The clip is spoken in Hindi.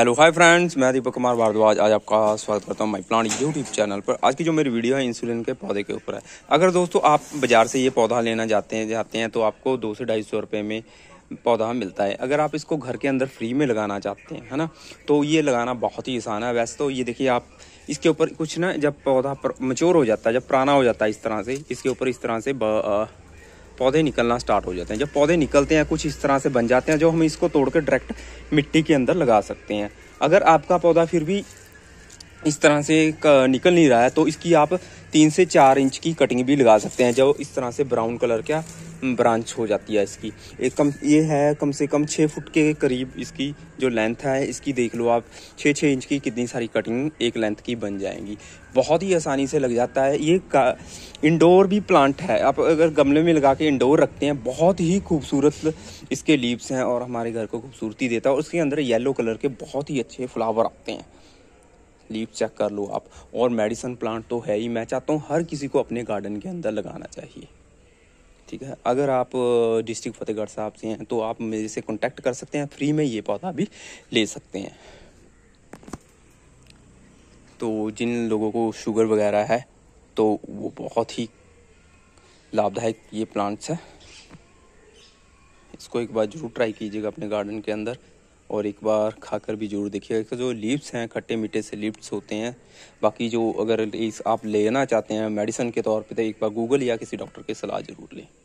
हेलो हाय फ्रेंड्स मैं दीपक कुमार भारद्वाज आज आपका स्वागत करता हूँ माई प्लान यूट्यूब चैनल पर आज की जो मेरी वीडियो है इंसुलिन के पौधे के ऊपर है अगर दोस्तों आप बाज़ार से ये पौधा लेना जाते हैं जाते हैं तो आपको दो से ढाई सौ रुपये में पौधा मिलता है अगर आप इसको घर के अंदर फ्री में लगाना चाहते हैं है ना तो ये लगाना बहुत ही आसान है वैसे तो ये देखिए आप इसके ऊपर कुछ ना जब पौधा मच्योर हो जाता है जब पुराना हो जाता है इस तरह से इसके ऊपर इस तरह से पौधे निकलना स्टार्ट हो जाते हैं जब पौधे निकलते हैं कुछ इस तरह से बन जाते हैं जो हम इसको तोड़ के डायरेक्ट मिट्टी के अंदर लगा सकते हैं अगर आपका पौधा फिर भी इस तरह से निकल नहीं रहा है तो इसकी आप तीन से चार इंच की कटिंग भी लगा सकते हैं जब इस तरह से ब्राउन कलर का हम्म, ब्रांच हो जाती है इसकी एक कम ये है कम से कम छः फुट के करीब इसकी जो लेंथ है इसकी देख लो आप छः छः इंच की कितनी सारी कटिंग एक लेंथ की बन जाएंगी बहुत ही आसानी से लग जाता है ये का इंडोर भी प्लांट है आप अगर गमले में लगा के इंडोर रखते हैं बहुत ही खूबसूरत इसके लीव्स हैं और हमारे घर को खूबसूरती देता है और उसके अंदर येलो कलर के बहुत ही अच्छे फ्लावर आते हैं लीव चेक कर लो आप और मेडिसन प्लांट तो है ही मैं चाहता हूँ हर किसी को अपने गार्डन के अंदर लगाना चाहिए ठीक है अगर आप डिस्ट्रिक्ट फतेहगढ़ साहब से हैं तो आप मेरे से कॉन्टैक्ट कर सकते हैं फ्री में ये पौधा भी ले सकते हैं तो जिन लोगों को शुगर वगैरह है तो वो बहुत ही लाभदायक ये प्लांट्स है इसको एक बार ज़रूर ट्राई कीजिएगा अपने गार्डन के अंदर और एक बार खाकर भी जरूर देखिएगा इसका जो लिप्स हैं खट्टे मीठे से लिप्स होते हैं बाकी जो अगर इस आप लेना चाहते हैं मेडिसिन के तौर पे तो एक बार गूगल या किसी डॉक्टर की सलाह ज़रूर लें